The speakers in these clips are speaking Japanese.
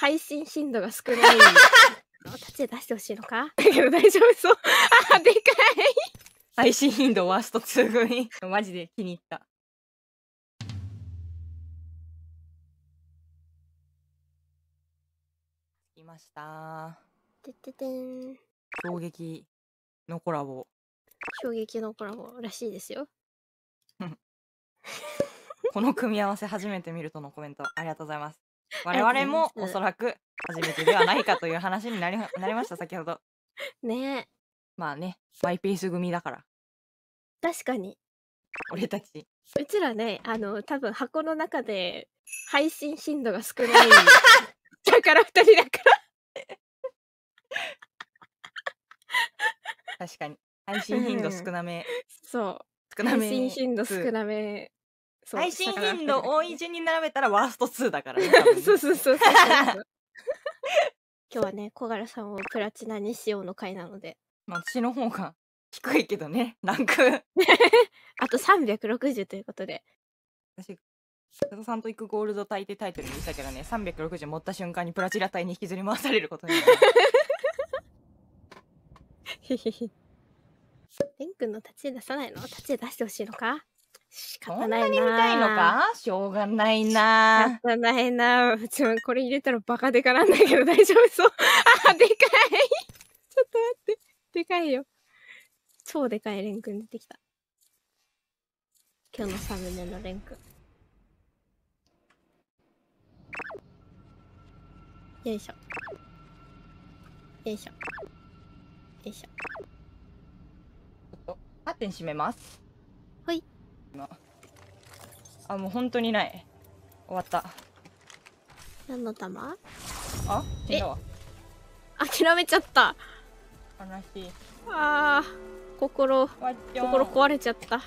配信頻度が少ない。立ちで出してほしいのかだけど大丈夫そう。あ、でかい配信頻度ワースト2組。マジで気に入った。いました。てててん。衝撃のコラボ。衝撃のコラボらしいですよ。この組み合わせ初めて見るとのコメントありがとうございます。我々もおそらく初めてではないかという話になりなりました 先ほどねまあねマイペース組だから確かに俺たちうちらねあの多分箱の中で配信頻度が少ない だから2人だから確かに配信頻度少なめ、うん、そう少なめ配信頻度少なめ配信頻度多い順に並べたらワースト2だから ね。そうそうそうそう。今日はね、小柄さんをプラチナにしようの回なので。まあ、私の方が低いけどね、ランク。あと360ということで。私、佐藤さんと行くゴールド隊ってタイトルにしたけどね、360持った瞬間にプラチナ隊に引きずり回されることになる。レン君の立ち絵出さないの立ち絵出してほしいのか仕方ないな。んなに見たいのかしょうがないな。仕方ないな。ちこれ入れたらバカでかなんだけど大丈夫そう。あ、でかい。ちょっと待って。でかいよ。超でかいレン君出てきた。今日のサムネのレン君。よいしょ。よいしょ。よいしょ。カーテン閉めます。今あもう本当にない終わった何の玉あ死んだわ諦めちゃった悲しいあー心心壊れちゃった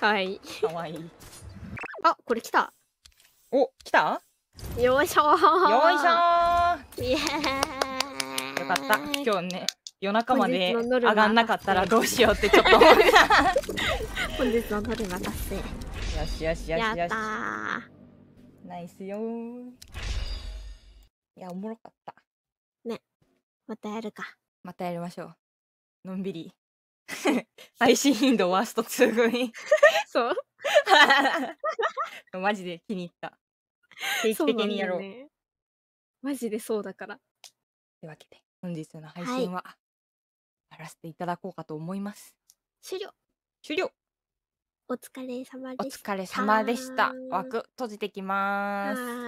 かわいいかわいいあこれ来たお来たよいしょよいしょよかった今日ね夜中まで上がんなかったらどうしようってちょっと思った本日のノルマ達成よしよしよしよしナイスよいやおもろかったねまたやるかまたやりましょうのんびり 配信頻度ワースト2組 そう マジで気に入った定期的にやろう、ね、マジでそうだからってわけで本日の配信は、はい、やらせていただこうかと思います。終了終了お疲れ様でした。お疲れ様でした。枠閉じてきます。